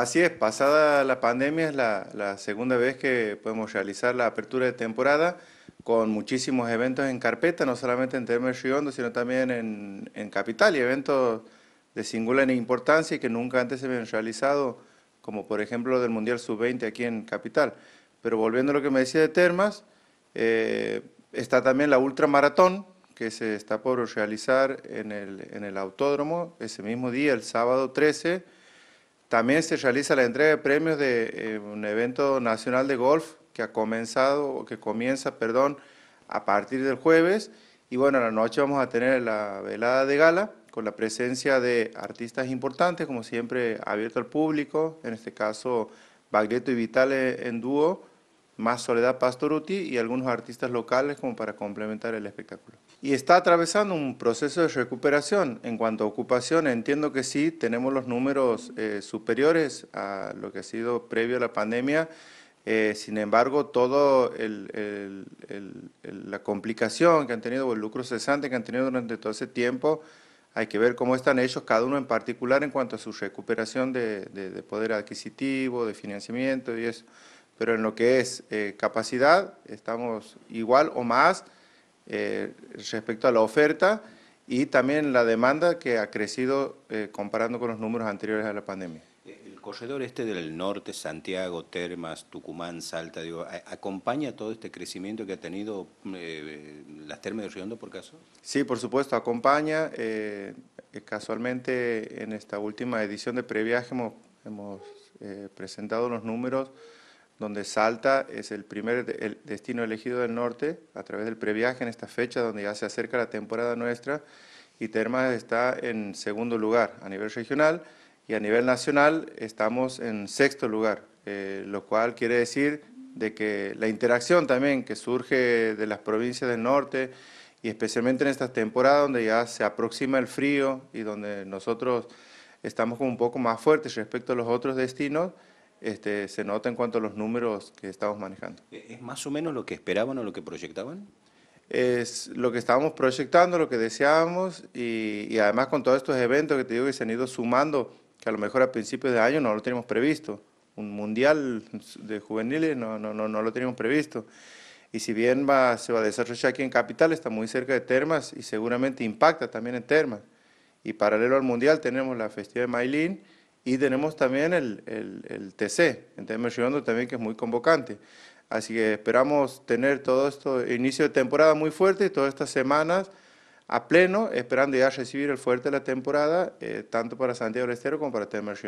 Así es, pasada la pandemia es la, segunda vez que podemos realizar la apertura de temporada con muchísimos eventos en carpeta, no solamente en y Riondo, sino también en, Capital y eventos de singular importancia y que nunca antes se habían realizado, como por ejemplo del Mundial Sub-20 aquí en Capital. Pero volviendo a lo que me decía de Termas, eh, está también la ultramaratón que se está por realizar en el, en el autódromo ese mismo día, el sábado 13 también se realiza la entrega de premios de eh, un evento nacional de golf que ha comenzado, o que comienza, perdón, a partir del jueves. Y bueno, la noche vamos a tener la velada de gala con la presencia de artistas importantes, como siempre abierto al público, en este caso Bagueto y Vitale en dúo, más Soledad Pastoruti y algunos artistas locales como para complementar el espectáculo. Y está atravesando un proceso de recuperación. En cuanto a ocupación, entiendo que sí, tenemos los números eh, superiores a lo que ha sido previo a la pandemia. Eh, sin embargo, toda la complicación que han tenido, o el lucro cesante que han tenido durante todo ese tiempo, hay que ver cómo están ellos, cada uno en particular, en cuanto a su recuperación de, de poder adquisitivo, de financiamiento y eso pero en lo que es eh, capacidad estamos igual o más eh, respecto a la oferta y también la demanda que ha crecido eh, comparando con los números anteriores a la pandemia. El corredor este del norte, Santiago, Termas, Tucumán, Salta, digo, ¿acompaña todo este crecimiento que ha tenido las termas de Riondo por caso? Sí, por supuesto, acompaña. casualmente en esta última edición de Previaje hemos, hemos presentado los números donde Salta es el primer destino elegido del norte a través del previaje en esta fecha donde ya se acerca la temporada nuestra y Termas está en segundo lugar a nivel regional y a nivel nacional estamos en sexto lugar, eh, lo cual quiere decir de que la interacción también que surge de las provincias del norte y especialmente en estas temporadas donde ya se aproxima el frío y donde nosotros estamos como un poco más fuertes respecto a los otros destinos, este, se nota en cuanto a los números que estamos manejando. ¿E-, ¿Es más o menos lo que esperaban o lo que proyectaban? Es lo que estábamos proyectando, lo que deseábamos y, además con todos estos eventos que te digo que se han ido sumando, que a lo mejor a principios de año no lo teníamos previsto. Un mundial de juveniles no, no, no, lo teníamos previsto. Y si bien se va a desarrollar aquí en Capital, está muy cerca de Termas y seguramente impacta también en Termas. Y paralelo al mundial tenemos la festividad de Mailín y tenemos también el, el, TC, en Temer también, que es muy convocante. Así que esperamos tener todo esto, inicio de temporada muy fuerte y todas estas semanas a pleno, esperando ya recibir el fuerte de la temporada, eh, tanto para Santiago del Estero como para Temer